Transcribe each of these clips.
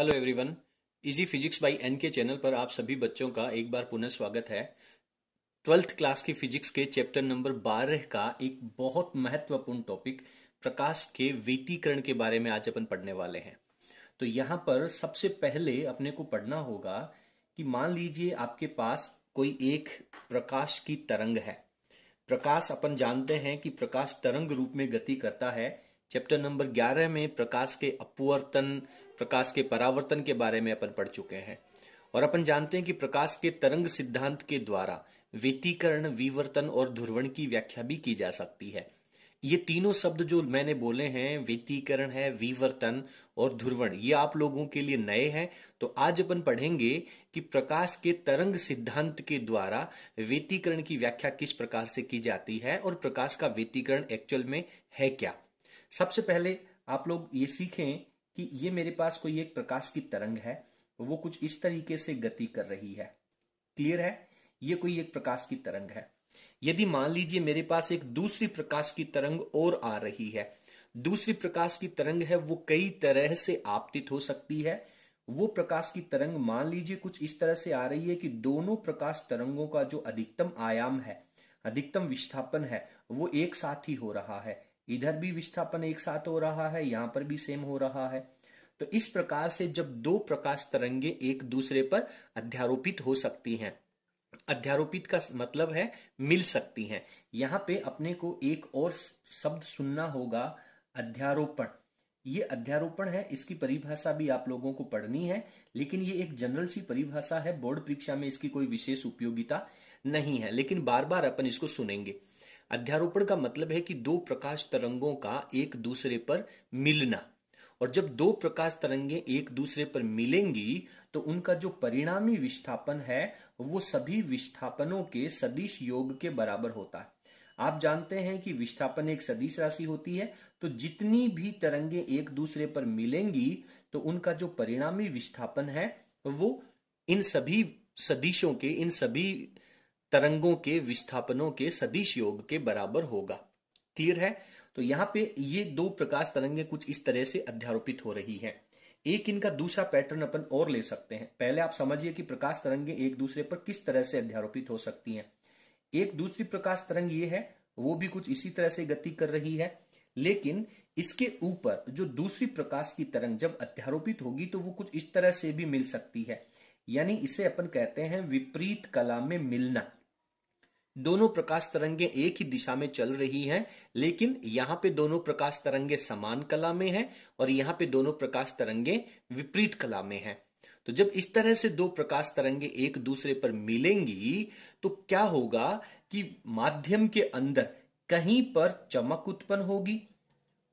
hello everyone easy physics by N K channel पर आप सभी बच्चों का एक बार पुनः स्वागत है ट्वेल्थ क्लास की फिजिक्स के चैप्टर नंबर बारह का एक बहुत महत्वपूर्ण टॉपिक प्रकाश के वेतीकरण के बारे में आज अपन पढ़ने वाले हैं तो यहाँ पर सबसे पहले अपने को पढ़ना होगा कि मान लीजिए आपके पास कोई एक प्रकाश की तरंग है प्रकाश अपन जानते हैं कि प्रकाश तरंग रूप में गति करता है चैप्टर नंबर 11 में प्रकाश के अपवर्तन प्रकाश के परावर्तन के बारे में अपन पढ़ चुके हैं और अपन जानते हैं कि प्रकाश के तरंग सिद्धांत के द्वारा व्यतीकरण विवर्तन और ध्रुवण की व्याख्या भी की जा सकती है ये तीनों शब्द जो मैंने बोले हैं व्यतीकरण है विवर्तन और ध्रुवण ये आप लोगों के लिए नए हैं तो आज अपन पढ़ेंगे कि प्रकाश के तरंग सिद्धांत के द्वारा व्यतीकरण की व्याख्या किस प्रकार से की जाती है और प्रकाश का व्यतीकरण एक्चुअल में है क्या सबसे पहले आप लोग ये सीखें कि ये मेरे पास कोई एक प्रकाश की तरंग है वो कुछ इस तरीके से गति कर रही है क्लियर है ये कोई एक प्रकाश की तरंग है यदि मान लीजिए मेरे पास एक दूसरी प्रकाश की तरंग और आ रही है दूसरी प्रकाश की तरंग है वो कई तरह से आपतित हो सकती है वो प्रकाश की तरंग मान लीजिए कुछ इस तरह से आ रही है कि दोनों प्रकाश तरंगों का जो अधिकतम आयाम है अधिकतम विस्थापन है वो एक साथ ही हो रहा है इधर भी विस्थापन एक साथ हो रहा है यहां पर भी सेम हो रहा है तो इस प्रकार से जब दो प्रकाश तरंगे एक दूसरे पर अध्यारोपित हो सकती हैं अध्यारोपित का मतलब है मिल सकती हैं यहाँ पे अपने को एक और शब्द सुनना होगा अध्यारोपण ये अध्यारोपण है इसकी परिभाषा भी आप लोगों को पढ़नी है लेकिन ये एक जनरल सी परिभाषा है बोर्ड परीक्षा में इसकी कोई विशेष उपयोगिता नहीं है लेकिन बार बार अपन इसको सुनेंगे अध्यारोपण का मतलब है कि दो प्रकाश तरंगों का एक दूसरे पर मिलना और जब दो प्रकाश तरंगे एक दूसरे पर मिलेंगी तो उनका जो परिणामी विस्थापन है वो सभी विस्थापनों के सदिश योग के बराबर होता है आप जानते हैं कि विस्थापन एक सदिश राशि होती है तो जितनी भी तरंगे एक दूसरे पर मिलेंगी तो उनका जो परिणामी विस्थापन है वो इन सभी सदिशों के इन सभी तरंगों के विस्थापनों के सदिश योग के बराबर होगा क्लियर है तो यहाँ पे ये दो प्रकाश तरंगें कुछ इस तरह से अध्यारोपित हो रही हैं एक इनका दूसरा पैटर्न अपन और ले सकते हैं पहले आप समझिए कि प्रकाश तरंगें एक दूसरे पर किस तरह से अध्यारोपित हो सकती हैं एक दूसरी प्रकाश तरंग ये है वो भी कुछ इसी तरह से गति कर रही है लेकिन इसके ऊपर जो दूसरी प्रकाश की तरंग जब अध्यारोपित होगी तो वो कुछ इस तरह से भी मिल सकती है यानी इसे अपन कहते हैं विपरीत कला में मिलना दोनों प्रकाश तरंगे एक ही दिशा में चल रही हैं लेकिन यहाँ पे दोनों प्रकाश तरंगे समान कला में हैं और यहाँ पे दोनों प्रकाश तरंगे विपरीत कला में हैं तो जब इस तरह से दो प्रकाश तरंगे एक दूसरे पर मिलेंगी तो क्या होगा कि माध्यम के अंदर कहीं पर चमक उत्पन्न होगी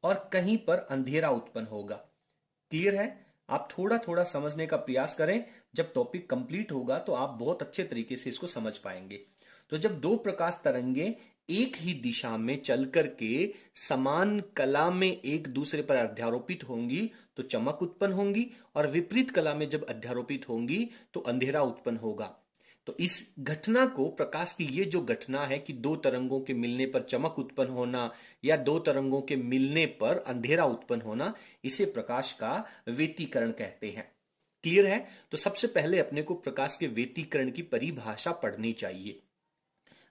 और कहीं पर अंधेरा उत्पन्न होगा क्लियर है आप थोड़ा थोड़ा समझने का प्रयास करें जब टॉपिक कंप्लीट होगा तो आप बहुत अच्छे तरीके से इसको समझ पाएंगे तो जब दो प्रकाश तरंगे एक ही दिशा में चल करके समान कला में एक दूसरे पर अध्यारोपित होंगी तो चमक उत्पन्न होंगी और विपरीत कला में जब अध्यारोपित होंगी तो अंधेरा उत्पन्न होगा तो इस घटना को प्रकाश की ये जो घटना है कि दो तरंगों के मिलने पर चमक उत्पन्न होना या दो तरंगों के मिलने पर अंधेरा उत्पन्न होना इसे प्रकाश का वेतीकरण कहते हैं क्लियर है तो सबसे पहले अपने को प्रकाश के वेतीकरण की परिभाषा पढ़नी चाहिए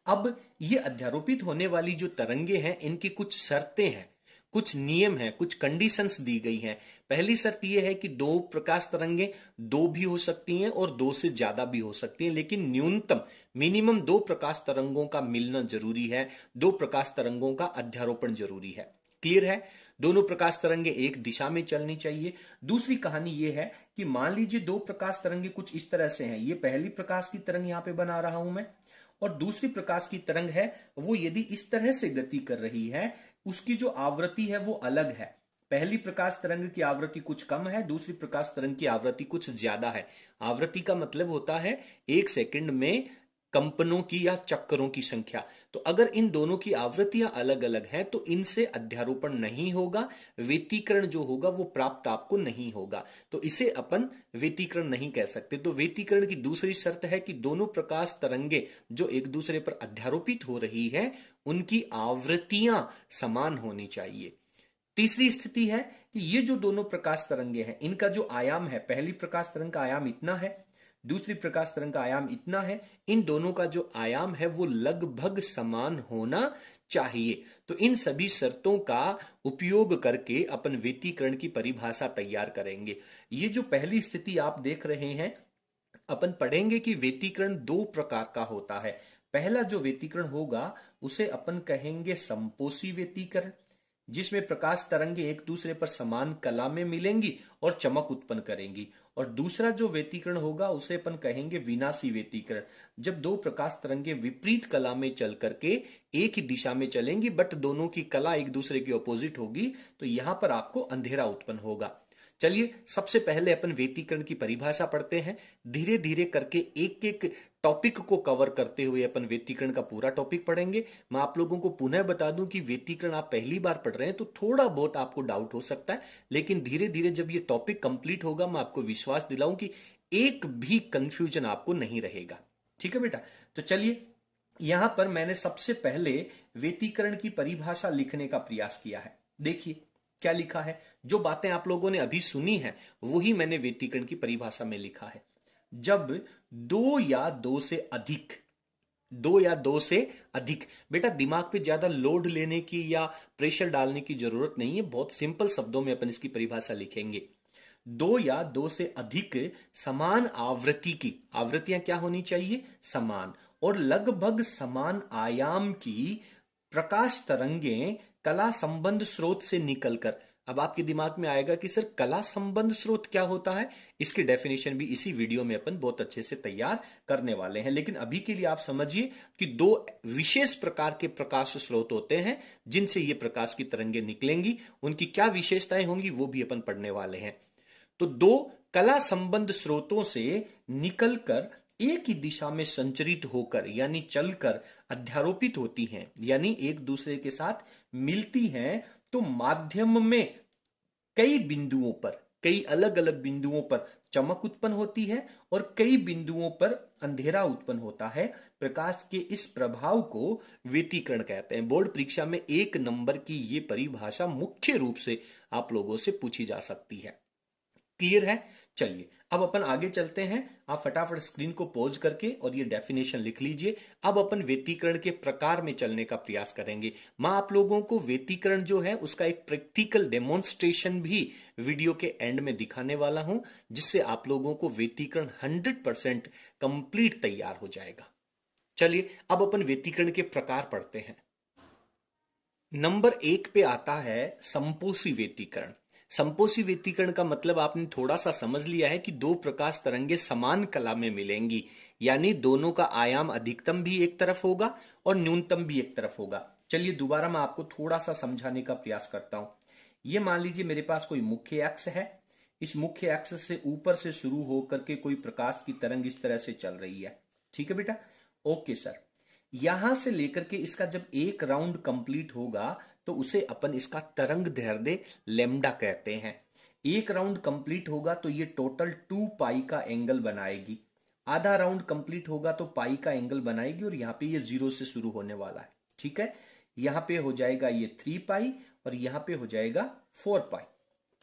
अब ये अध्यारोपित होने वाली जो तरंगे हैं इनकी कुछ शर्तें हैं कुछ नियम हैं कुछ कंडीशंस दी गई हैं पहली शर्त यह है कि दो प्रकाश तरंगे दो भी हो सकती हैं और दो से ज्यादा भी हो सकती हैं लेकिन न्यूनतम मिनिमम दो प्रकाश तरंगों का मिलना जरूरी है दो प्रकाश तरंगों का अध्यारोपण जरूरी है क्लियर है दोनों प्रकाश तरंगे एक दिशा में चलनी चाहिए दूसरी कहानी यह है कि मान लीजिए दो प्रकाश तरंगे कुछ इस तरह से हैं ये पहली प्रकाश की तरंग यहां पे बना रहा हूं मैं और दूसरी प्रकाश की तरंग है वो यदि इस तरह से गति कर रही है उसकी जो आवृत्ति है वो अलग है पहली प्रकाश तरंग की आवृत्ति कुछ कम है दूसरी प्रकाश तरंग की आवृत्ति कुछ ज्यादा है आवृत्ति का मतलब होता है एक सेकंड में कंपनों की या चक्करों की संख्या तो अगर इन दोनों की आवृत्तियां अलग अलग हैं तो इनसे अध्यारोपण नहीं होगा वेतीकरण जो होगा वो प्राप्त आपको नहीं होगा तो इसे अपन वेतीकरण नहीं कह सकते तो वेतीकरण की दूसरी शर्त है कि दोनों प्रकाश तरंगे जो एक दूसरे पर अध्यारोपित हो रही है उनकी आवृत्तियां समान होनी चाहिए तीसरी स्थिति है कि ये जो दोनों प्रकाश तरंगे हैं इनका जो आयाम है पहली प्रकाश तरंग का आयाम इतना है दूसरी प्रकाश तरंग का आयाम इतना है इन दोनों का जो आयाम है वो लगभग समान होना चाहिए तो इन सभी शर्तों का उपयोग करके अपन व्यतीकरण की परिभाषा तैयार करेंगे ये जो पहली स्थिति आप देख रहे हैं अपन पढ़ेंगे कि व्यतीकरण दो प्रकार का होता है पहला जो व्यतीकरण होगा उसे अपन कहेंगे संपोषी व्यतीकरण जिसमें प्रकाश तरंगे एक दूसरे पर समान कला में मिलेंगी और चमक उत्पन्न करेंगी और दूसरा जो व्यतीकरण होगा उसे अपन कहेंगे विनाशी व्यतीकरण जब दो प्रकाश तरंगे विपरीत कला में चल करके एक ही दिशा में चलेंगी बट दोनों की कला एक दूसरे की ऑपोजिट होगी तो यहां पर आपको अंधेरा उत्पन्न होगा चलिए सबसे पहले अपन वेतीकरण की परिभाषा पढ़ते हैं धीरे धीरे करके एक एक टॉपिक को कवर करते हुए अपन वेतीकरण का पूरा टॉपिक पढ़ेंगे मैं आप लोगों को पुनः बता दूं कि वेतीकरण आप पहली बार पढ़ रहे हैं तो थोड़ा बहुत आपको डाउट हो सकता है लेकिन धीरे धीरे जब ये टॉपिक कंप्लीट होगा मैं आपको विश्वास दिलाऊं कि एक भी कंफ्यूजन आपको नहीं रहेगा ठीक है बेटा तो चलिए यहां पर मैंने सबसे पहले वेतीकरण की परिभाषा लिखने का प्रयास किया है देखिए क्या लिखा है जो बातें आप लोगों ने अभी सुनी है वही मैंने व्यक्तिकरण की परिभाषा में लिखा है जब दो या दो से अधिक दो या दो से अधिक बेटा दिमाग पे ज्यादा लोड लेने की या प्रेशर डालने की जरूरत नहीं है बहुत सिंपल शब्दों में अपन इसकी परिभाषा लिखेंगे दो या दो से अधिक समान आवृत्ति की आवृत्तियां क्या होनी चाहिए समान और लगभग समान आयाम की प्रकाश तरंगे कला संबंध स्रोत से निकलकर अब आपके दिमाग में आएगा कि सर कला संबंध स्रोत क्या होता है इसकी डेफिनेशन भी इसी वीडियो में अपन बहुत अच्छे से तैयार करने वाले हैं लेकिन अभी के लिए आप समझिए कि दो विशेष प्रकार के प्रकाश स्रोत होते हैं जिनसे ये प्रकाश की तरंगे निकलेंगी उनकी क्या विशेषताएं होंगी वो भी अपन पढ़ने वाले हैं तो दो कला संबंध स्रोतों से निकलकर एक ही दिशा में संचरित होकर यानी चलकर अध्यारोपित होती हैं यानी एक दूसरे के साथ मिलती हैं तो माध्यम में कई बिंदुओं पर कई अलग अलग बिंदुओं पर चमक उत्पन्न होती है और कई बिंदुओं पर अंधेरा उत्पन्न होता है प्रकाश के इस प्रभाव को व्यतीकरण कहते हैं बोर्ड परीक्षा में एक नंबर की ये परिभाषा मुख्य रूप से आप लोगों से पूछी जा सकती है क्लियर है चलिए अब अपन आगे चलते हैं आप फटाफट स्क्रीन को पोज करके और ये डेफिनेशन लिख लीजिए अब अपन वेतीकरण के प्रकार में चलने का प्रयास करेंगे मैं आप लोगों को वेतीकरण जो है उसका एक प्रैक्टिकल डेमोन्स्ट्रेशन भी वीडियो के एंड में दिखाने वाला हूं जिससे आप लोगों को वेतीकरण हंड्रेड परसेंट कंप्लीट तैयार हो जाएगा चलिए अब अपन व्यतीकरण के प्रकार पढ़ते हैं नंबर एक पे आता है संपोषी वेतीकरण संपोषी व्यतीकरण का मतलब आपने थोड़ा सा समझ लिया है कि दो प्रकाश तरंगे समान कला में मिलेंगी यानी दोनों का आयाम अधिकतम भी एक तरफ होगा और न्यूनतम भी एक तरफ होगा चलिए दोबारा मैं आपको थोड़ा सा समझाने का प्रयास करता हूं ये मान लीजिए मेरे पास कोई मुख्य अक्ष है इस मुख्य अक्ष से ऊपर से शुरू होकर के कोई प्रकाश की तरंग इस तरह से चल रही है ठीक है बेटा ओके सर यहां से लेकर के इसका जब एक राउंड कंप्लीट होगा तो उसे अपन इसका तरंग धैर्य लेमडा कहते हैं एक राउंड कंप्लीट होगा तो ये टोटल टू पाई का एंगल बनाएगी आधा राउंड कंप्लीट होगा तो पाई का एंगल बनाएगी और यहां पे ये जीरो से शुरू होने वाला है ठीक है यहां पे हो जाएगा ये थ्री पाई और यहां पे हो जाएगा फोर पाई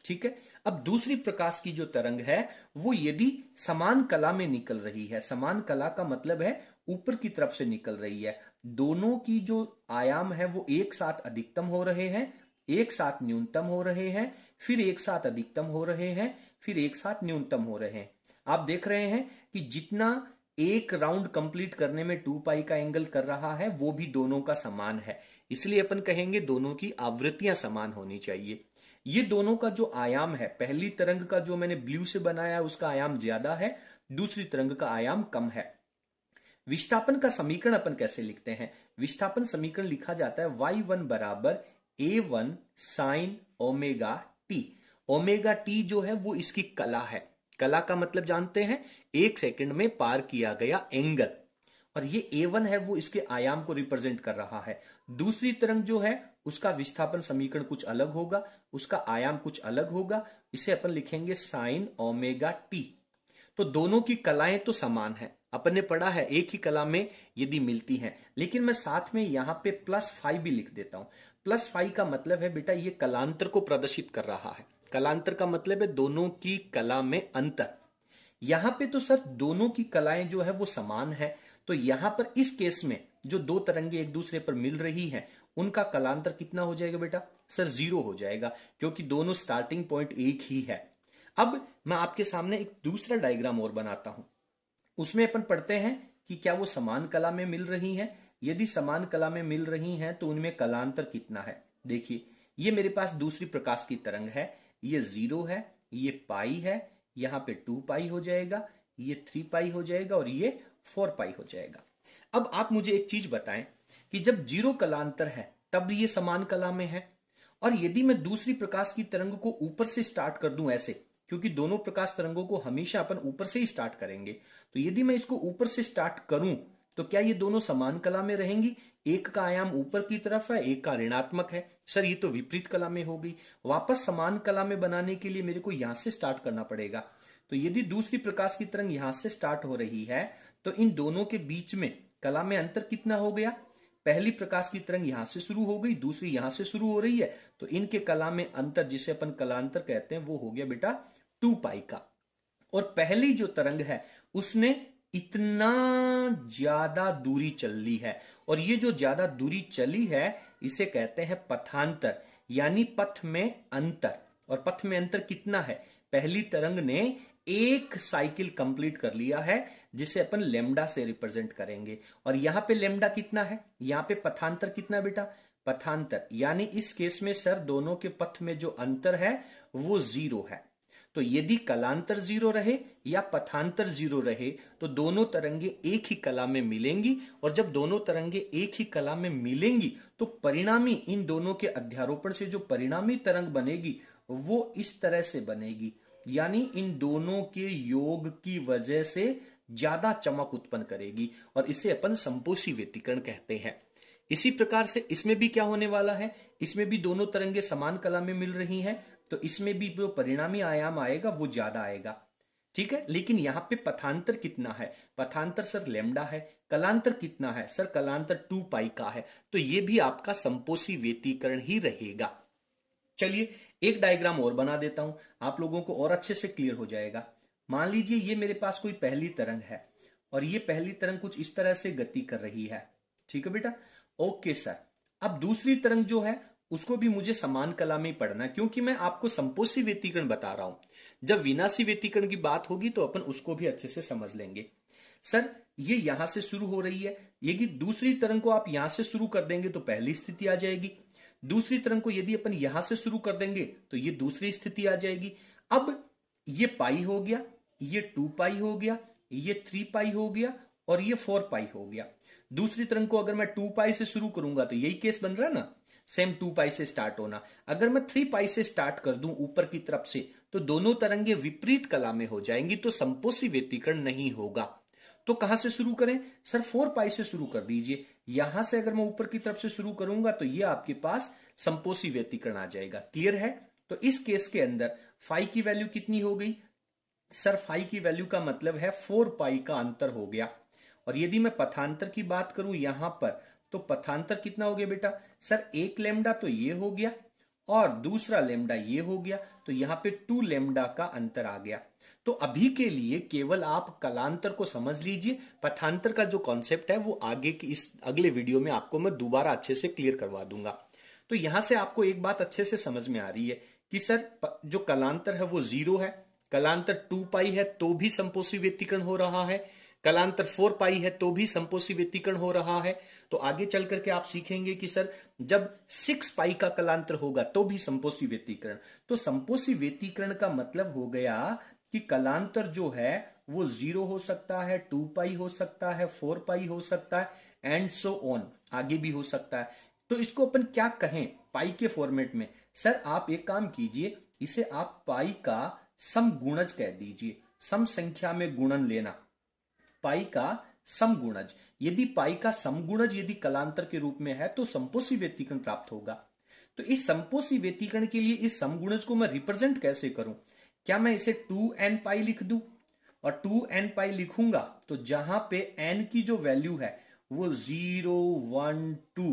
ठीक है अब दूसरी प्रकाश की जो तरंग है वो यदि समान कला में निकल रही है समान कला का मतलब है ऊपर की तरफ से निकल रही है दोनों की जो आयाम है वो एक साथ अधिकतम हो रहे हैं एक साथ न्यूनतम हो रहे हैं फिर एक साथ अधिकतम हो रहे हैं फिर एक साथ न्यूनतम हो रहे हैं आप देख रहे हैं कि जितना एक राउंड कंप्लीट करने में टू पाई का एंगल कर रहा है वो भी दोनों का समान है इसलिए अपन कहेंगे दोनों की आवृत्तियां समान होनी चाहिए ये दोनों का जो आयाम है पहली तरंग का जो मैंने ब्लू से बनाया उसका आयाम ज्यादा है दूसरी तरंग का आयाम कम है विस्थापन का समीकरण अपन कैसे लिखते हैं विस्थापन समीकरण लिखा जाता है वाई वन बराबर A one sine omega T omega T जो है वो इसकी कला है कला का मतलब जानते हैं एक सेकंड में पार किया गया एंगल और ये ए वन है वो इसके आयाम को रिप्रेजेंट कर रहा है दूसरी तरंग जो है उसका विस्थापन समीकरण कुछ अलग होगा उसका आयाम कुछ अलग होगा इसे अपन लिखेंगे साइन ओमेगा टी तो दोनों की कलाएं तो समान है अपन ने पढ़ा है एक ही कला में यदि मिलती हैं लेकिन मैं साथ में यहाँ पे प्लस फाइव भी लिख देता हूँ प्लस फाइव का मतलब है बेटा ये कलांतर को प्रदर्शित कर रहा है कलांतर का मतलब है दोनों की कला में अंतर यहाँ पे तो सर दोनों की कलाएं जो है वो समान है तो यहाँ पर इस केस में जो दो तरंगे एक दूसरे पर मिल रही हैं उनका कलांतर कितना हो जाएगा बेटा सर जीरो हो जाएगा क्योंकि दोनों स्टार्टिंग पॉइंट एक ही है अब मैं आपके सामने एक दूसरा डायग्राम और बनाता हूं उसमें अपन पढ़ते हैं कि क्या वो समान कला में मिल रही हैं यदि समान कला में मिल रही हैं तो उनमें कलांतर कितना है देखिए ये मेरे पास दूसरी प्रकाश की तरंग है ये जीरो है ये पाई है यहाँ पे टू पाई हो जाएगा ये थ्री पाई हो जाएगा और ये फोर पाई हो जाएगा अब आप मुझे एक चीज बताएं कि जब जीरो कलांतर है तब ये समान कला में है और यदि मैं दूसरी प्रकाश की तरंग को ऊपर से स्टार्ट कर दूं ऐसे क्योंकि दोनों प्रकाश तरंगों को हमेशा अपन ऊपर से ही स्टार्ट करेंगे तो यदि मैं इसको ऊपर से स्टार्ट करूं तो क्या ये दोनों समान कला में रहेंगी एक का आयाम ऊपर की तरफ है एक का ऋणात्मक है सर ये तो विपरीत कला में हो गई वापस समान कला में बनाने के लिए मेरे को यहां से स्टार्ट करना पड़ेगा तो यदि दूसरी प्रकाश की तरंग यहां से स्टार्ट हो रही है तो इन दोनों के बीच में कला में अंतर कितना हो गया पहली प्रकाश की तरंग यहां से शुरू हो गई दूसरी यहां से शुरू हो रही है तो इनके कला में अंतर जिसे अपन कलांतर कहते हैं वो हो गया बेटा टू पाई का और पहली जो तरंग है उसने इतना ज्यादा दूरी चल ली है और ये जो ज्यादा दूरी चली है इसे कहते हैं पथांतर यानी पथ में अंतर और पथ में अंतर कितना है पहली तरंग ने एक साइकिल कंप्लीट कर लिया है जिसे अपन लेमडा से रिप्रेजेंट करेंगे और यहां पे लेमडा कितना है यहां पे पथांतर कितना बेटा पथांतर यानी इस केस में सर दोनों के पथ में जो अंतर है वो जीरो है तो यदि कलांतर जीरो रहे या पथांतर जीरो रहे तो दोनों तरंगे एक ही कला में मिलेंगी और जब दोनों तरंगे एक ही कला में मिलेंगी तो परिणामी इन दोनों के अध्यारोपण से जो परिणामी तरंग बनेगी वो इस तरह से बनेगी यानी इन दोनों के योग की वजह से ज्यादा चमक उत्पन्न करेगी और इसे अपन संपोषी व्यतीकरण कहते हैं इसी प्रकार से इसमें भी क्या होने वाला है इसमें भी दोनों तरंगे समान कला में मिल रही हैं तो इसमें भी जो परिणामी आयाम आएगा वो ज्यादा आएगा ठीक है लेकिन यहाँ पे पथांतर कितना है पथांतर सर लेमडा है कलांतर कितना है सर कलांतर टू पाई का है तो ये भी आपका संपोषी व्यतीकरण ही रहेगा चलिए एक डायग्राम और बना देता हूं आप लोगों को और अच्छे से क्लियर हो जाएगा मान लीजिए ये मेरे पास कोई पहली तरंग है और ये पहली तरंग कुछ इस तरह से गति कर रही है ठीक है बेटा ओके सर अब दूसरी तरंग जो है उसको भी मुझे समान कला में पढ़ना क्योंकि मैं आपको संपोषी व्यतीकरण बता रहा हूं जब विनाशी व्यतीकरण की बात होगी तो अपन उसको भी अच्छे से समझ लेंगे सर ये यहां से शुरू हो रही है ये कि दूसरी तरंग को आप यहां से शुरू कर देंगे तो पहली स्थिति आ जाएगी दूसरी तरंग को यदि अपन यहां से शुरू कर देंगे तो ये दूसरी स्थिति आ जाएगी अब ये पाई हो गया ये टू पाई हो गया ये थ्री पाई हो गया और ये फोर पाई हो गया दूसरी तरंग को अगर मैं टू पाई से शुरू करूंगा तो यही केस बन रहा है ना सेम टू पाई से स्टार्ट होना अगर मैं थ्री पाई से स्टार्ट कर दूं ऊपर की तरफ से तो दोनों तरंगे विपरीत कला में हो जाएंगी तो संपोषी व्यतीकरण नहीं होगा तो कहां से शुरू करें सर फोर पाई से शुरू कर दीजिए यहां से अगर मैं ऊपर की तरफ से शुरू करूंगा तो ये आपके पास संपोषी व्यतीकरण आ जाएगा क्लियर है तो इस केस के अंदर फाइव की वैल्यू कितनी हो गई सर फाइव की वैल्यू का मतलब है फोर पाई का अंतर हो गया और यदि मैं पथांतर की बात करूं यहां पर तो पथांतर कितना हो गया बेटा सर एक लेमडा तो ये हो गया और दूसरा लेमडा ये हो गया तो यहां पे टू लेमडा का अंतर आ गया तो अभी के लिए केवल आप कलांतर को समझ लीजिए पथांतर का जो कॉन्सेप्ट है वो आगे की इस अगले वीडियो में आपको मैं दोबारा अच्छे से क्लियर करवा दूंगा तो यहां से आपको एक बात अच्छे से समझ में आ रही है कि सर जो कलांतर है वो जीरो है कलांतर टू पाई है तो भी संपोषी व्यक्तिकरण हो रहा है कलांतर फोर पाई है तो भी संपोषी व्यक्तिकरण हो रहा है तो आगे चल करके आप सीखेंगे कि सर जब सिक्स पाई का कलांतर होगा तो भी संपोषी व्यक्तिकरण तो संपोषी व्यक्तिकरण का मतलब हो गया कि कलांतर जो है वो जीरो हो सकता है टू पाई हो सकता है फोर पाई हो सकता है एंड सो ऑन आगे भी हो सकता है तो इसको अपन क्या कहें पाई के फॉर्मेट में सर आप एक काम कीजिए इसे आप पाई का सम गुणज कह दीजिए सम संख्या में गुणन लेना पाई का समगुणज यदि पाई का समगुणज यदि कलांतर के रूप में है तो संपोषी व्यतीकरण प्राप्त होगा तो इस संपोषी व्यतीकरण के लिए इस समगुणज को मैं रिप्रेजेंट कैसे करूं क्या मैं इसे टू एन पाई लिख दू और टू एन पाई लिखूंगा तो जहां पे एन की जो वैल्यू है वो जीरो वन टू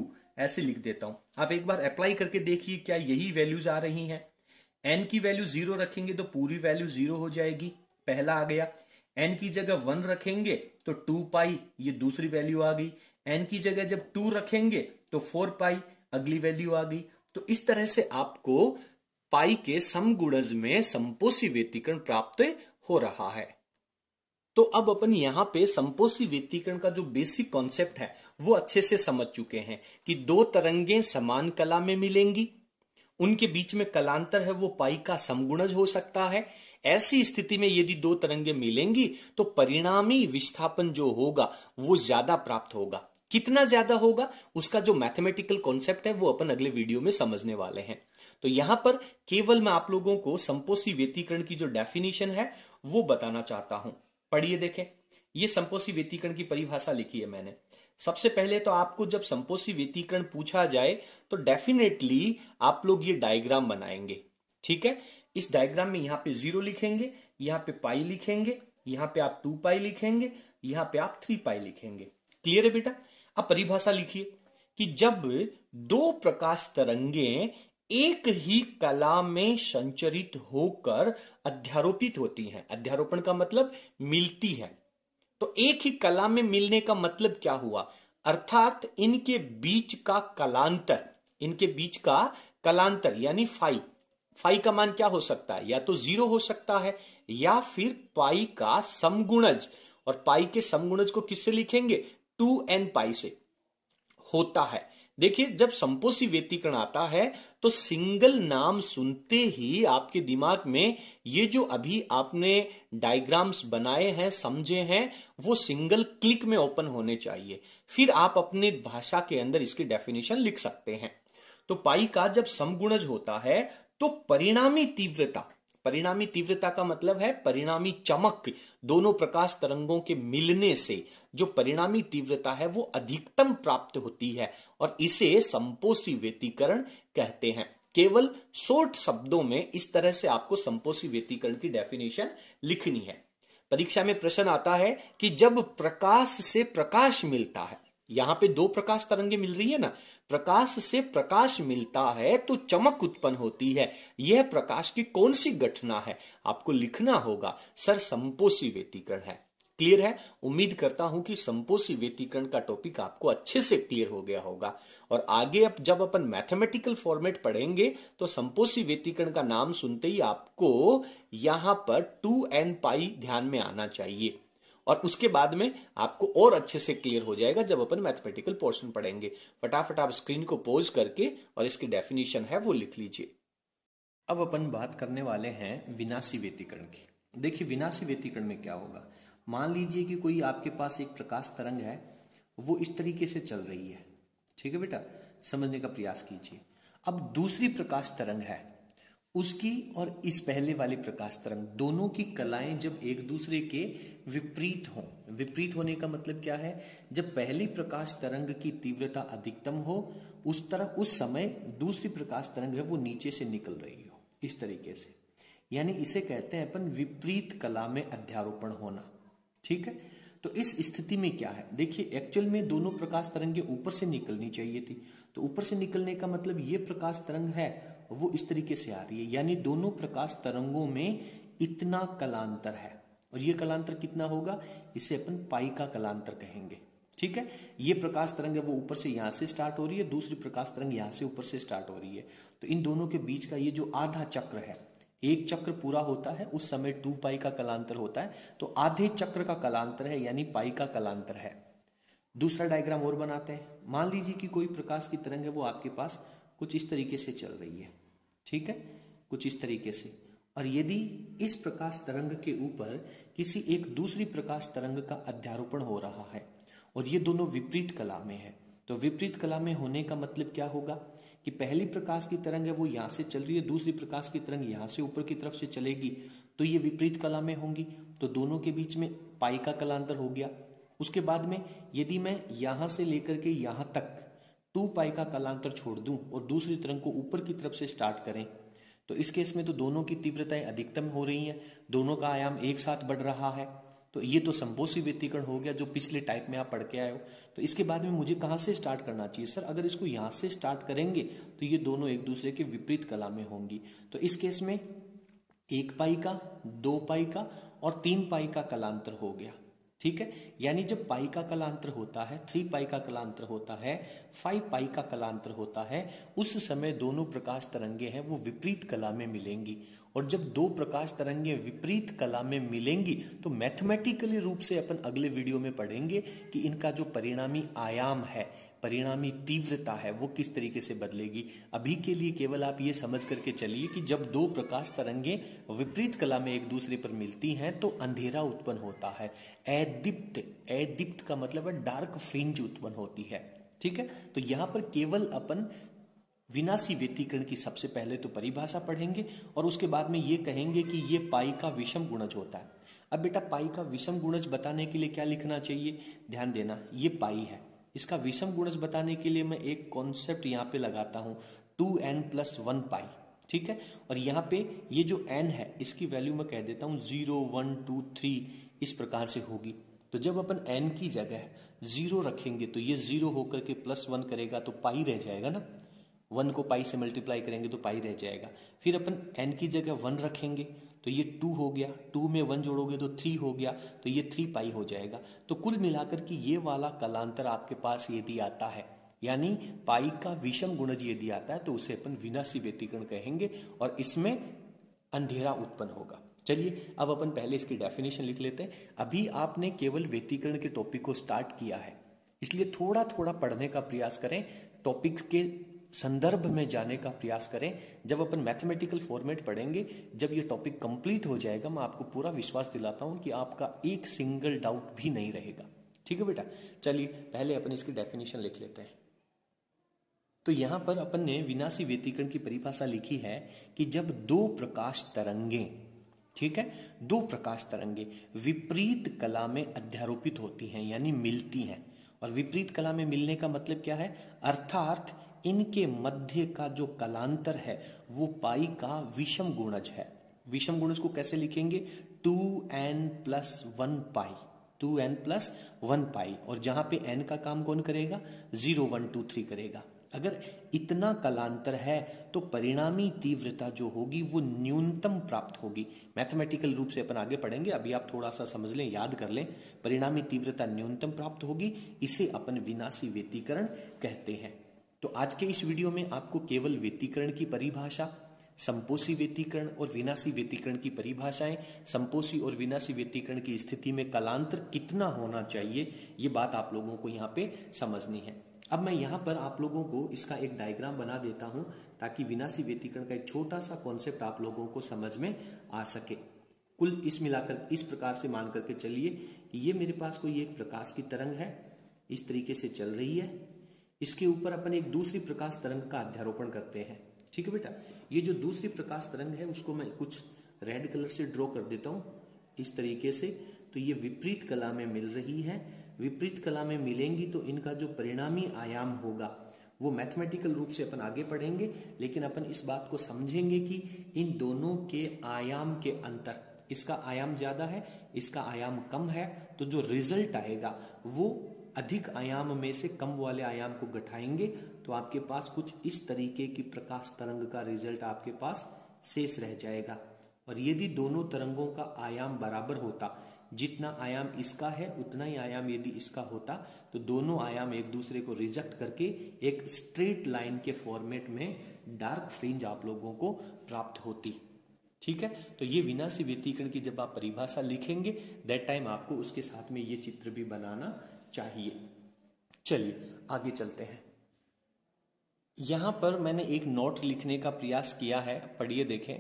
ऐसे लिख देता हूं आप एक बार अप्लाई करके देखिए क्या यही वैल्यूज आ रही हैं एन की वैल्यू जीरो रखेंगे तो पूरी वैल्यू जीरो हो जाएगी पहला आ गया एन की जगह वन रखेंगे तो टू पाई ये दूसरी वैल्यू आ गई एन की जगह जब टू रखेंगे तो फोर पाई अगली वैल्यू आ गई तो इस तरह से आपको पाई के समगुणज में संपोषी व्यतीकरण प्राप्त हो रहा है तो अब अपन यहां पे संपोषी व्यतीकरण का जो बेसिक कॉन्सेप्ट है वो अच्छे से समझ चुके हैं कि दो तरंगे समान कला में मिलेंगी उनके बीच में कलांतर है वो पाई का समगुणज हो सकता है ऐसी स्थिति में यदि दो तरंगे मिलेंगी तो परिणामी विस्थापन जो होगा वो ज्यादा प्राप्त होगा कितना ज्यादा होगा उसका जो मैथमेटिकल कॉन्सेप्ट है वो अपन अगले वीडियो में समझने वाले हैं तो यहां पर केवल मैं आप लोगों को संपोषी व्यतीकरण की जो डेफिनेशन है वो बताना चाहता हूं पढ़िए देखें ये संपोषी व्यतीकरण की परिभाषा लिखी है मैंने सबसे पहले तो आपको जब संपोषी व्यतीकरण पूछा जाए तो डेफिनेटली आप लोग ये डायग्राम बनाएंगे ठीक है इस डायग्राम में यहाँ पे जीरो लिखेंगे यहाँ पे पाई लिखेंगे यहाँ पे आप टू पाई लिखेंगे यहाँ पे आप थ्री पाई लिखेंगे क्लियर है बेटा अब परिभाषा लिखिए कि जब दो प्रकाश तरंगे एक ही कला में संचरित होकर अध्यारोपित होती हैं अध्यारोपण का मतलब मिलती है तो एक ही कला में मिलने का मतलब क्या हुआ अर्थात इनके बीच का कलांतर इनके बीच का कलांतर यानी फाई फाई का मान क्या हो सकता है या तो जीरो हो सकता है या फिर पाई का समगुणज और पाई के समगुणज को किससे लिखेंगे टू एन पाई से होता है देखिए जब संपोषी व्यतीकरण आता है तो सिंगल नाम सुनते ही आपके दिमाग में ये जो अभी आपने डायग्राम्स बनाए हैं समझे हैं वो सिंगल क्लिक में ओपन होने चाहिए फिर आप अपने भाषा के अंदर इसकी डेफिनेशन लिख सकते हैं तो पाई का जब समगुणज होता है तो परिणामी तीव्रता परिणामी तीव्रता का मतलब है परिणामी चमक दोनों प्रकाश तरंगों के मिलने से जो परिणामी तीव्रता है वो अधिकतम प्राप्त होती है और इसे संपोषी व्यतीकरण कहते हैं केवल शोर्ट शब्दों में इस तरह से आपको संपोषी व्यतीकरण की डेफिनेशन लिखनी है परीक्षा में प्रश्न आता है कि जब प्रकाश से प्रकाश मिलता है यहां पे दो प्रकाश तरंगे मिल रही है ना प्रकाश से प्रकाश मिलता है तो चमक उत्पन्न होती है यह प्रकाश की कौन सी घटना है आपको लिखना होगा सर संपोषी व्यतीकरण है क्लियर है उम्मीद करता हूं कि संपोषी व्यतीकरण का टॉपिक आपको अच्छे से क्लियर हो गया होगा और आगे अब जब अपन मैथमेटिकल फॉर्मेट पढ़ेंगे तो संपोषी व्यतीकरण का नाम सुनते ही आपको यहां पर टू एन पाई ध्यान में आना चाहिए और उसके बाद में आपको और अच्छे से क्लियर हो जाएगा जब अपन मैथमेटिकल पोर्शन पढ़ेंगे फटाफट आप स्क्रीन को पोज करके और इसकी डेफिनेशन है वो लिख लीजिए अब अपन बात करने वाले हैं विनाशी व्यतीकरण की देखिए विनाशी व्यतीकरण में क्या होगा मान लीजिए कि कोई आपके पास एक प्रकाश तरंग है वो इस तरीके से चल रही है ठीक है बेटा समझने का प्रयास कीजिए अब दूसरी प्रकाश तरंग है उसकी और इस पहले वाले प्रकाश तरंग दोनों की कलाएं जब एक दूसरे के विपरीत हों विपरीत होने का मतलब क्या है जब पहली प्रकाश तरंग की तीव्रता अधिकतम हो उस तरह उस समय दूसरी प्रकाश तरंग है वो नीचे से निकल रही हो इस तरीके से यानी इसे कहते हैं अपन विपरीत कला में अध्यारोपण होना ठीक है तो इस स्थिति में क्या है देखिए एक्चुअल में दोनों प्रकाश तरंगे ऊपर से निकलनी चाहिए थी तो ऊपर से निकलने का मतलब ये प्रकाश तरंग है वो इस तरीके से आ रही है यानी दोनों प्रकाश तरंगों में इतना कलांतर है और ये कलांतर कितना होगा इसे अपन पाई का कलांतर कहेंगे ठीक है ये प्रकाश तरंग है वो ऊपर से यहां से स्टार्ट हो रही है दूसरी प्रकाश तरंग यहां से ऊपर से स्टार्ट हो रही है तो इन दोनों के बीच का ये जो आधा चक्र है एक चक्र पूरा होता है उस समय टू पाई का कलांतर होता है तो आधे चक्र का कलांतर है यानी पाई का कलांतर है दूसरा डायग्राम और बनाते हैं मान लीजिए कि कोई प्रकाश की तरंग है वो आपके पास कुछ इस तरीके से चल रही है ठीक है कुछ इस तरीके से और यदि इस प्रकाश तरंग के ऊपर किसी एक दूसरी प्रकाश तरंग का अध्यारोपण हो रहा है और ये दोनों विपरीत कला में है तो विपरीत कला में होने का मतलब क्या होगा कि पहली प्रकाश की तरंग है वो यहाँ से चल रही है दूसरी प्रकाश की तरंग यहाँ से ऊपर की तरफ से चलेगी तो ये विपरीत कला में होंगी तो दोनों के बीच में पाई का कलांतर हो गया उसके बाद में यदि मैं यहाँ से लेकर के यहाँ तक टू पाई का कलांतर छोड़ दूं और दूसरी तरंग को ऊपर की तरफ से स्टार्ट करें तो इस केस में तो दोनों की तीव्रताएं अधिकतम हो रही हैं दोनों का आयाम एक साथ बढ़ रहा है तो ये तो संपोषी व्यक्तिकरण हो गया जो पिछले टाइप में आप पढ़ के आए हो तो इसके बाद में मुझे कहाँ से स्टार्ट करना चाहिए सर अगर इसको यहाँ से स्टार्ट करेंगे तो ये दोनों एक दूसरे के विपरीत कला में होंगी तो इस केस में एक पाई का दो पाई का और तीन पाई का कलांतर हो गया ठीक है यानी जब पाई का कलांतर होता है थ्री पाई का कलांतर होता है फाइव पाई का कलांतर होता है उस समय दोनों प्रकाश तरंगे हैं वो विपरीत कला में मिलेंगी और जब दो प्रकाश तरंगे विपरीत कला में मिलेंगी तो मैथमेटिकली रूप से अपन अगले वीडियो में पढ़ेंगे कि इनका जो परिणामी आयाम है परिणामी तीव्रता है वो किस तरीके से बदलेगी अभी के लिए केवल आप ये समझ करके चलिए कि जब दो प्रकाश तरंगे विपरीत कला में एक दूसरे पर मिलती हैं तो अंधेरा उत्पन्न होता है एदिप्त एदिप्त का मतलब है डार्क फ्रिंज उत्पन्न होती है ठीक है तो यहाँ पर केवल अपन विनाशी व्यतीकरण की सबसे पहले तो परिभाषा पढ़ेंगे और उसके बाद में ये कहेंगे कि ये पाई का विषम गुणज होता है अब बेटा पाई का विषम गुणज बताने के लिए क्या लिखना चाहिए ध्यान देना ये पाई है इसका विषम गुणज बताने के लिए मैं एक कॉन्सेप्ट यहाँ पे लगाता हूँ two N plus one pi ठीक है और यहाँ पे ये जो एन है इसकी वैल्यू मैं कह देता हूँ जीरो वन टू थ्री इस प्रकार से होगी तो जब अपन एन की जगह जीरो रखेंगे तो ये जीरो होकर के प्लस वन करेगा तो पाई रह जाएगा ना वन को पाई से मल्टीप्लाई करेंगे तो पाई रह जाएगा फिर अपन एन की जगह वन रखेंगे तो ये टू हो गया टू में वन जोड़ोगे तो थ्री हो गया तो ये थ्री पाई हो जाएगा तो कुल मिलाकर कि ये वाला कलांतर आपके पास यदि आता है यानी पाई का विषम गुणज यदि आता है तो उसे अपन विनाशी व्यतीकरण कहेंगे और इसमें अंधेरा उत्पन्न होगा चलिए अब अपन पहले इसकी डेफिनेशन लिख लेते हैं अभी आपने केवल व्यतीकरण के टॉपिक को स्टार्ट किया है इसलिए थोड़ा थोड़ा पढ़ने का प्रयास करें टॉपिक्स के संदर्भ में जाने का प्रयास करें जब अपन मैथमेटिकल फॉर्मेट पढ़ेंगे जब ये टॉपिक कंप्लीट हो जाएगा मैं आपको पूरा विश्वास दिलाता हूँ कि आपका एक सिंगल डाउट भी नहीं रहेगा ठीक है बेटा चलिए पहले अपन इसकी डेफिनेशन लिख लेते हैं तो यहाँ पर अपन ने विनाशी व्यतीकरण की परिभाषा लिखी है कि जब दो प्रकाश तरंगे ठीक है दो प्रकाश तरंगे विपरीत कला में अध्यारोपित होती हैं यानी मिलती हैं और विपरीत कला में मिलने का मतलब क्या है अर्थार्थ इनके मध्य का जो कलांतर है वो पाई का विषम गुणज है विषम गुणज को कैसे लिखेंगे two N plus one pi two N plus one pi और जहां पे एन का काम कौन करेगा जीरो वन टू थ्री करेगा अगर इतना कलांतर है तो परिणामी तीव्रता जो होगी वो न्यूनतम प्राप्त होगी मैथमेटिकल रूप से अपन आगे पढ़ेंगे अभी आप थोड़ा सा समझ लें याद कर लें परिणामी तीव्रता न्यूनतम प्राप्त होगी इसे अपन विनाशी व्यतीकरण कहते हैं तो आज के इस वीडियो में आपको केवल व्यतीकरण की परिभाषा संपोषी व्यतीकरण और विनाशी व्यतीकरण की परिभाषाएं संपोषी और विनाशी व्यतीकरण की स्थिति में कलांतर कितना होना चाहिए ये बात आप लोगों को यहाँ पे समझनी है अब मैं यहाँ पर आप लोगों को इसका एक डायग्राम बना देता हूँ ताकि विनाशी व्यतीकरण का एक छोटा सा कॉन्सेप्ट आप लोगों को समझ में आ सके कुल इस मिलाकर इस प्रकार से मान करके चलिए ये मेरे पास कोई एक प्रकाश की तरंग है इस तरीके से चल रही है इसके ऊपर अपन एक दूसरी प्रकाश तरंग का अध्यारोपण करते हैं ठीक है बेटा ये जो दूसरी प्रकाश तरंग है उसको मैं कुछ रेड कलर से ड्रॉ कर देता हूँ इस तरीके से तो ये विपरीत कला में मिल रही है विपरीत कला में मिलेंगी तो इनका जो परिणामी आयाम होगा वो मैथमेटिकल रूप से अपन आगे पढ़ेंगे लेकिन अपन इस बात को समझेंगे कि इन दोनों के आयाम के अंतर इसका आयाम ज़्यादा है इसका आयाम कम है तो जो रिजल्ट आएगा वो अधिक आयाम में से कम वाले आयाम को घटाएंगे तो आपके पास कुछ इस तरीके की प्रकाश तरंग का रिजल्ट आपके पास शेष रह जाएगा और यदि दोनों तरंगों का आयाम बराबर होता जितना आयाम इसका है उतना ही आयाम यदि इसका होता तो दोनों आयाम एक दूसरे को रिजेक्ट करके एक स्ट्रेट लाइन के फॉर्मेट में डार्क फ्रिंज आप लोगों को प्राप्त होती ठीक है तो ये विनाशी व्यतीकरण की जब आप परिभाषा लिखेंगे दैट टाइम आपको उसके साथ में ये चित्र भी बनाना चाहिए चलिए आगे चलते हैं यहाँ पर मैंने एक नोट लिखने का प्रयास किया है पढ़िए देखें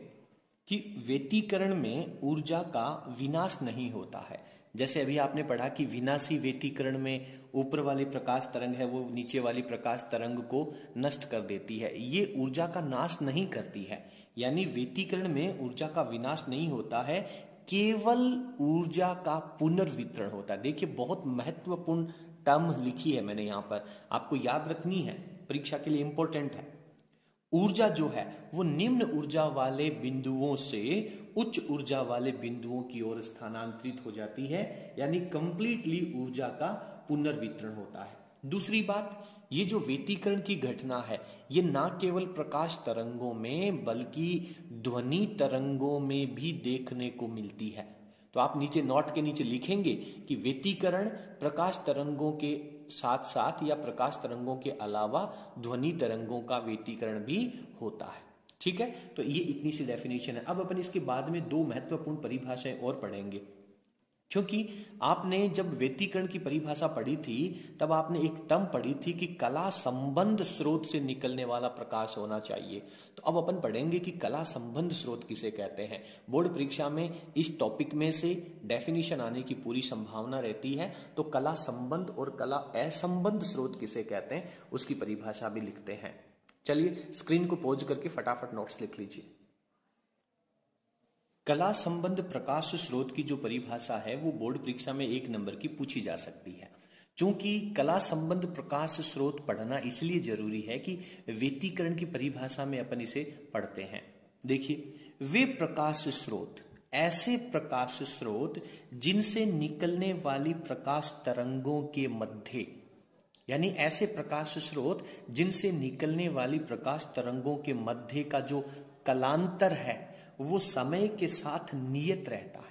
कि व्यतीकरण में ऊर्जा का विनाश नहीं होता है जैसे अभी आपने पढ़ा कि विनाशी व्यतीकरण में ऊपर वाली प्रकाश तरंग है वो नीचे वाली प्रकाश तरंग को नष्ट कर देती है ये ऊर्जा का नाश नहीं करती है यानी व्यतीकरण में ऊर्जा का विनाश नहीं होता है केवल ऊर्जा का पुनर्वितरण होता है देखिए बहुत महत्वपूर्ण टर्म लिखी है मैंने यहां पर आपको याद रखनी है परीक्षा के लिए इंपॉर्टेंट है ऊर्जा जो है वो निम्न ऊर्जा वाले बिंदुओं से उच्च ऊर्जा वाले बिंदुओं की ओर स्थानांतरित हो जाती है यानी कंप्लीटली ऊर्जा का पुनर्वितरण होता है दूसरी बात ये जो वेतीकरण की घटना है ये ना केवल प्रकाश तरंगों में बल्कि ध्वनि तरंगों में भी देखने को मिलती है तो आप नीचे नोट के नीचे लिखेंगे कि वेतीकरण प्रकाश तरंगों के साथ साथ या प्रकाश तरंगों के अलावा ध्वनि तरंगों का वेतीकरण भी होता है ठीक है तो ये इतनी सी डेफिनेशन है अब अपन इसके बाद में दो महत्वपूर्ण परिभाषाएं और पढ़ेंगे क्योंकि आपने जब व्यतीकरण की परिभाषा पढ़ी थी तब आपने एक टर्म पढ़ी थी कि कला संबंध स्रोत से निकलने वाला प्रकाश होना चाहिए तो अब अपन पढ़ेंगे कि कला संबंध स्रोत किसे कहते हैं बोर्ड परीक्षा में इस टॉपिक में से डेफिनेशन आने की पूरी संभावना रहती है तो कला संबंध और कला असंबंध स्रोत किसे कहते हैं उसकी परिभाषा भी लिखते हैं चलिए स्क्रीन को पोज करके फटाफट नोट्स लिख लीजिए कला संबंध प्रकाश स्रोत की जो परिभाषा है वो बोर्ड परीक्षा में एक नंबर की पूछी जा सकती है चूंकि कला संबंध प्रकाश स्रोत पढ़ना इसलिए जरूरी है कि व्यतीकरण की परिभाषा में अपन इसे पढ़ते हैं देखिए वे प्रकाश स्रोत ऐसे प्रकाश स्रोत जिनसे निकलने वाली प्रकाश तरंगों के मध्य यानी ऐसे प्रकाश स्रोत जिनसे निकलने वाली प्रकाश तरंगों के मध्य का जो कलांतर है वो समय के साथ नियत रहता है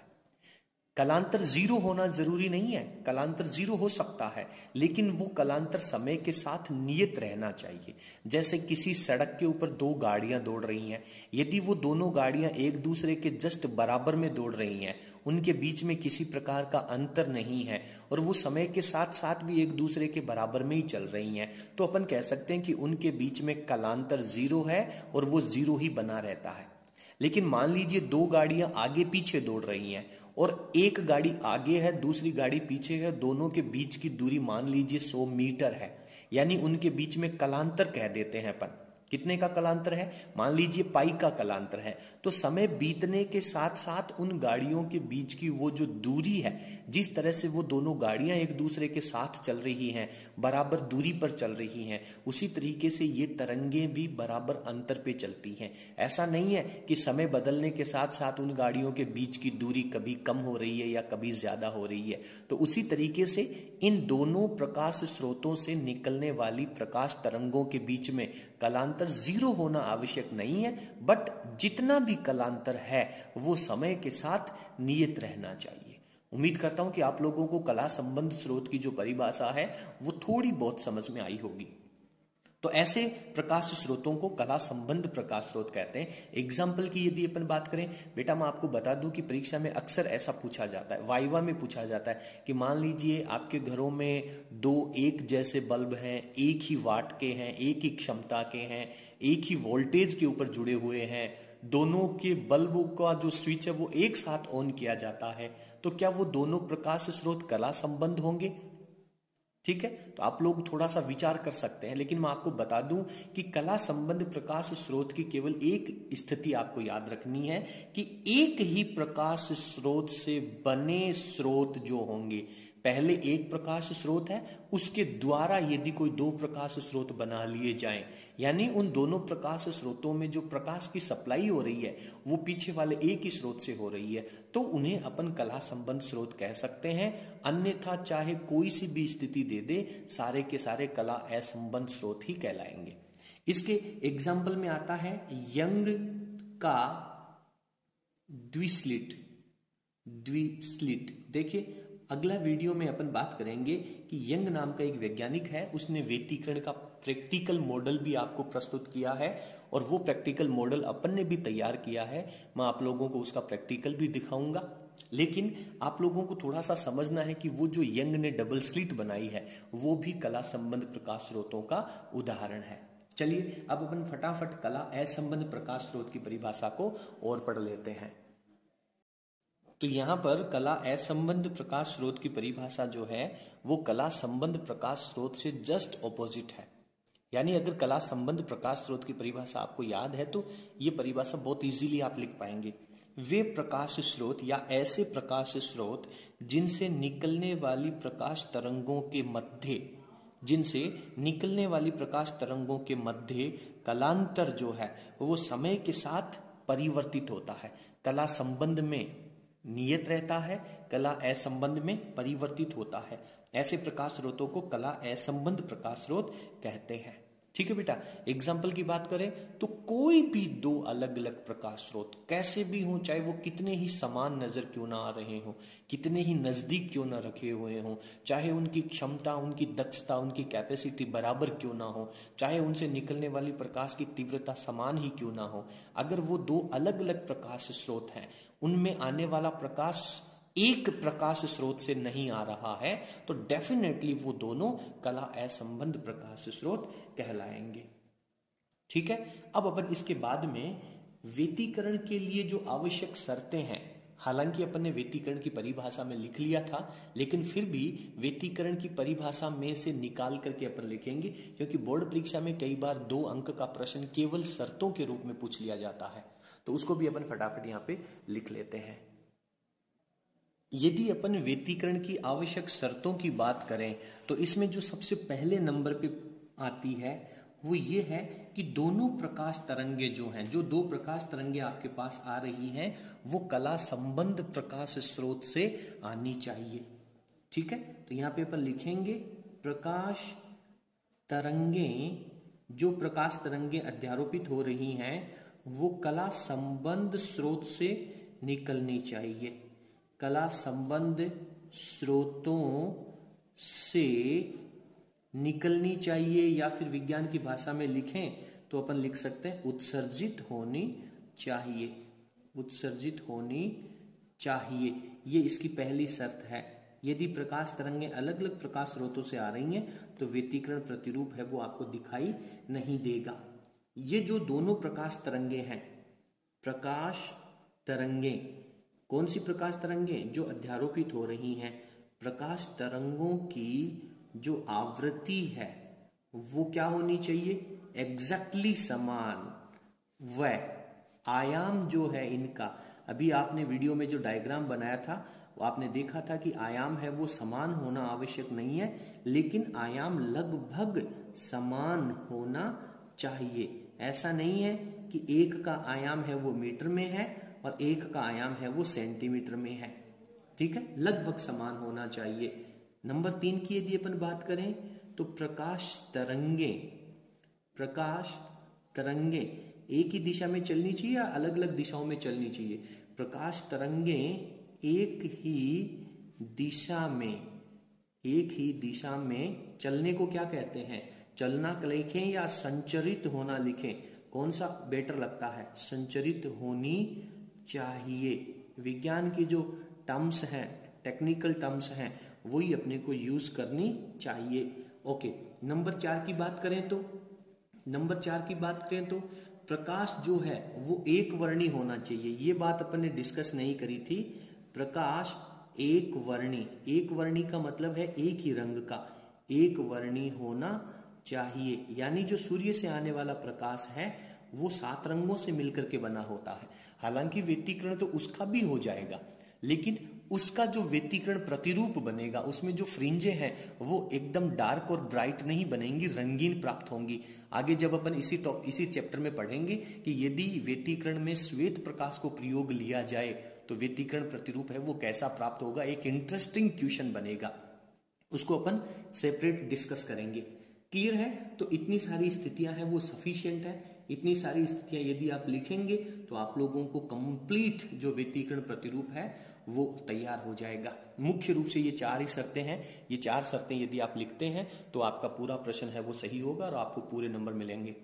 कलांतर जीरो होना जरूरी नहीं है कलांतर जीरो हो सकता है लेकिन वो कलांतर समय के साथ नियत रहना चाहिए जैसे किसी सड़क के ऊपर दो गाड़ियां दौड़ रही हैं यदि वो दोनों गाड़ियां एक दूसरे के जस्ट बराबर में दौड़ रही हैं उनके बीच में किसी प्रकार का अंतर नहीं है और वो समय के साथ साथ भी एक दूसरे के बराबर में ही चल रही हैं तो अपन कह सकते हैं कि उनके बीच में कलांतर जीरो है और वो जीरो ही बना रहता है लेकिन मान लीजिए दो गाड़ियां आगे पीछे दौड़ रही हैं और एक गाड़ी आगे है दूसरी गाड़ी पीछे है दोनों के बीच की दूरी मान लीजिए सौ मीटर है यानी उनके बीच में कलांतर कह देते हैं अपन कितने का कलांतर है मान लीजिए पाई का कलांतर है तो समय बीतने के साथ साथ उन गाड़ियों के बीच की वो जो दूरी है जिस तरह से वो दोनों गाड़ियां एक दूसरे के साथ चल रही हैं बराबर दूरी पर चल रही हैं उसी तरीके से ये तरंगे भी बराबर अंतर पे चलती हैं ऐसा नहीं है कि समय बदलने के साथ साथ उन गाड़ियों के बीच की दूरी कभी कम हो रही है या कभी ज्यादा हो रही है तो उसी तरीके से इन दोनों प्रकाश स्रोतों से निकलने वाली प्रकाश तरंगों के बीच में कलांतर जीरो होना आवश्यक नहीं है बट जितना भी कलांतर है वो समय के साथ नियत रहना चाहिए उम्मीद करता हूं कि आप लोगों को कला संबंध स्रोत की जो परिभाषा है वो थोड़ी बहुत समझ में आई होगी तो ऐसे प्रकाश स्रोतों को कला संबंध प्रकाश स्रोत कहते हैं एग्जाम्पल की यदि अपन बात करें बेटा मैं आपको बता दूं कि परीक्षा में अक्सर ऐसा पूछा जाता है वाइवा में पूछा जाता है कि मान लीजिए आपके घरों में दो एक जैसे बल्ब हैं एक ही वाट के हैं एक ही क्षमता के हैं एक ही वोल्टेज के ऊपर जुड़े हुए हैं दोनों के बल्ब का जो स्विच है वो एक साथ ऑन किया जाता है तो क्या वो दोनों प्रकाश स्रोत कला संबंध होंगे ठीक है तो आप लोग थोड़ा सा विचार कर सकते हैं लेकिन मैं आपको बता दूं कि कला संबंध प्रकाश स्रोत की केवल एक स्थिति आपको याद रखनी है कि एक ही प्रकाश स्रोत से बने स्रोत जो होंगे पहले एक प्रकाश स्रोत है उसके द्वारा यदि कोई दो प्रकाश स्रोत बना लिए जाएं यानी उन दोनों प्रकाश स्रोतों में जो प्रकाश की सप्लाई हो रही है वो पीछे वाले एक ही स्रोत से हो रही है तो उन्हें अपन कला संबंध स्रोत कह सकते हैं अन्यथा चाहे कोई सी भी स्थिति दे दे सारे के सारे कला असंबंध स्रोत ही कहलाएंगे इसके एग्जाम्पल में आता है यंग का द्विस्लिट द्विस्लिट देखिए अगला वीडियो में अपन बात करेंगे कि यंग नाम का एक वैज्ञानिक है उसने वेतीकरण का प्रैक्टिकल मॉडल भी आपको प्रस्तुत किया है और वो प्रैक्टिकल मॉडल अपन ने भी तैयार किया है मैं आप लोगों को उसका प्रैक्टिकल भी दिखाऊंगा लेकिन आप लोगों को थोड़ा सा समझना है कि वो जो यंग ने डबल स्लिट बनाई है वो भी कला संबंध प्रकाश स्रोतों का उदाहरण है चलिए अब अपन फटाफट कला असंबंध प्रकाश स्रोत की परिभाषा को और पढ़ लेते हैं तो यहाँ पर कला असंबंध प्रकाश स्रोत की परिभाषा जो है वो कला संबंध प्रकाश स्रोत से जस्ट ऑपोजिट है यानी अगर कला संबंध प्रकाश स्रोत की परिभाषा आपको याद है तो ये परिभाषा बहुत इजीली आप लिख पाएंगे वे प्रकाश स्रोत या ऐसे प्रकाश स्रोत जिनसे निकलने वाली प्रकाश तरंगों के मध्य जिनसे निकलने वाली प्रकाश तरंगों के मध्य कलांतर जो है वो समय के साथ परिवर्तित होता है कला संबंध में नियत रहता है कला असंबंध में परिवर्तित होता है ऐसे प्रकाश स्रोतों को कला असंबंध प्रकाश स्रोत कहते हैं ठीक है बेटा एग्जाम्पल की बात करें तो कोई भी दो अलग अलग प्रकाश स्रोत कैसे भी हों चाहे वो कितने ही समान नजर क्यों ना आ रहे हों कितने ही नजदीक क्यों ना रखे हुए हों चाहे उनकी क्षमता उनकी दक्षता उनकी कैपेसिटी बराबर क्यों ना हो चाहे उनसे निकलने वाली प्रकाश की तीव्रता समान ही क्यों ना हो अगर वो दो अलग अलग प्रकाश स्रोत हैं उनमें आने वाला प्रकाश एक प्रकाश स्रोत से नहीं आ रहा है तो डेफिनेटली वो दोनों कला असंबंध प्रकाश स्रोत कहलाएंगे ठीक है अब अपन इसके बाद में वेतीकरण के लिए जो आवश्यक शर्तें हैं हालांकि अपन ने वेतीकरण की परिभाषा में लिख लिया था लेकिन फिर भी वेतीकरण की परिभाषा में से निकाल करके अपन लिखेंगे क्योंकि बोर्ड परीक्षा में कई बार दो अंक का प्रश्न केवल शर्तों के रूप में पूछ लिया जाता है तो उसको भी अपन फटाफट यहाँ पे लिख लेते हैं यदि अपन व्यतीकरण की आवश्यक शर्तों की बात करें तो इसमें जो सबसे पहले नंबर पे आती है वो ये है कि दोनों प्रकाश तरंगे जो हैं जो दो प्रकाश तरंगे आपके पास आ रही हैं वो कला संबंध प्रकाश स्रोत से आनी चाहिए ठीक है तो यहाँ पे अपन लिखेंगे प्रकाश तरंगे जो प्रकाश तरंगे अध्यारोपित हो रही हैं वो कला संबंध स्रोत से निकलनी चाहिए कला संबंध स्रोतों से निकलनी चाहिए या फिर विज्ञान की भाषा में लिखें तो अपन लिख सकते हैं उत्सर्जित होनी चाहिए उत्सर्जित होनी चाहिए ये इसकी पहली शर्त है यदि प्रकाश तरंगे अलग अलग प्रकाश स्रोतों से आ रही हैं तो व्यतीकरण प्रतिरूप है वो आपको दिखाई नहीं देगा ये जो दोनों प्रकाश तरंगे हैं प्रकाश तरंगे कौन सी प्रकाश तरंगे जो अध्यारोपित हो रही हैं प्रकाश तरंगों की जो आवृत्ति है वो क्या होनी चाहिए एग्जैक्टली exactly समान वह आयाम जो है इनका अभी आपने वीडियो में जो डायग्राम बनाया था वो आपने देखा था कि आयाम है वो समान होना आवश्यक नहीं है लेकिन आयाम लगभग समान होना चाहिए ऐसा नहीं है कि एक का आयाम है वो मीटर में है और एक का आयाम है वो सेंटीमीटर में है ठीक है लगभग समान होना चाहिए नंबर तीन की यदि अपन बात करें तो प्रकाश तरंगे प्रकाश तरंगे एक ही दिशा में चलनी चाहिए या अलग अलग दिशाओं में चलनी चाहिए प्रकाश तरंगे एक ही दिशा में एक ही दिशा में चलने को क्या कहते हैं चलना लिखें या संचरित होना लिखें कौन सा बेटर लगता है संचरित होनी चाहिए विज्ञान की जो टर्म्स हैं टेक्निकल टर्म्स हैं वही अपने को यूज करनी चाहिए ओके नंबर चार की बात करें तो नंबर चार की बात करें तो प्रकाश जो है वो एक वर्णी होना चाहिए ये बात अपन ने डिस्कस नहीं करी थी प्रकाश एक वर्णी एक वर्णी का मतलब है एक ही रंग का एक वर्णी होना चाहिए यानी जो सूर्य से आने वाला प्रकाश है वो सात रंगों से मिलकर के बना होता है हालांकि व्यतीकरण तो उसका भी हो जाएगा लेकिन उसका जो व्यतीकरण प्रतिरूप बनेगा उसमें जो फ्रिंजे हैं वो एकदम डार्क और ब्राइट नहीं बनेंगी रंगीन प्राप्त होंगी आगे जब अपन इसी टॉप इसी चैप्टर में पढ़ेंगे कि यदि व्यतीकरण में श्वेत प्रकाश को प्रयोग लिया जाए तो व्यतीकरण प्रतिरूप है वो कैसा प्राप्त होगा एक इंटरेस्टिंग क्वेश्चन बनेगा उसको अपन सेपरेट डिस्कस करेंगे क्लियर है तो इतनी सारी स्थितियां हैं वो सफिशियंट है इतनी सारी स्थितियां यदि आप लिखेंगे तो आप लोगों को कंप्लीट जो व्यतीकरण प्रतिरूप है वो तैयार हो जाएगा मुख्य रूप से ये चार ही शर्तें हैं ये चार शर्तें यदि आप लिखते हैं तो आपका पूरा प्रश्न है वो सही होगा और आपको पूरे नंबर मिलेंगे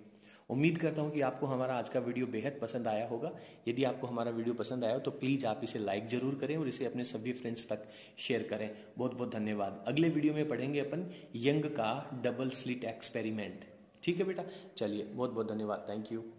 उम्मीद करता हूँ कि आपको हमारा आज का वीडियो बेहद पसंद आया होगा यदि आपको हमारा वीडियो पसंद आया हो तो प्लीज़ आप इसे लाइक जरूर करें और इसे अपने सभी फ्रेंड्स तक शेयर करें बहुत बहुत धन्यवाद अगले वीडियो में पढ़ेंगे अपन यंग का डबल स्लिट एक्सपेरिमेंट ठीक है बेटा चलिए बहुत बहुत धन्यवाद थैंक यू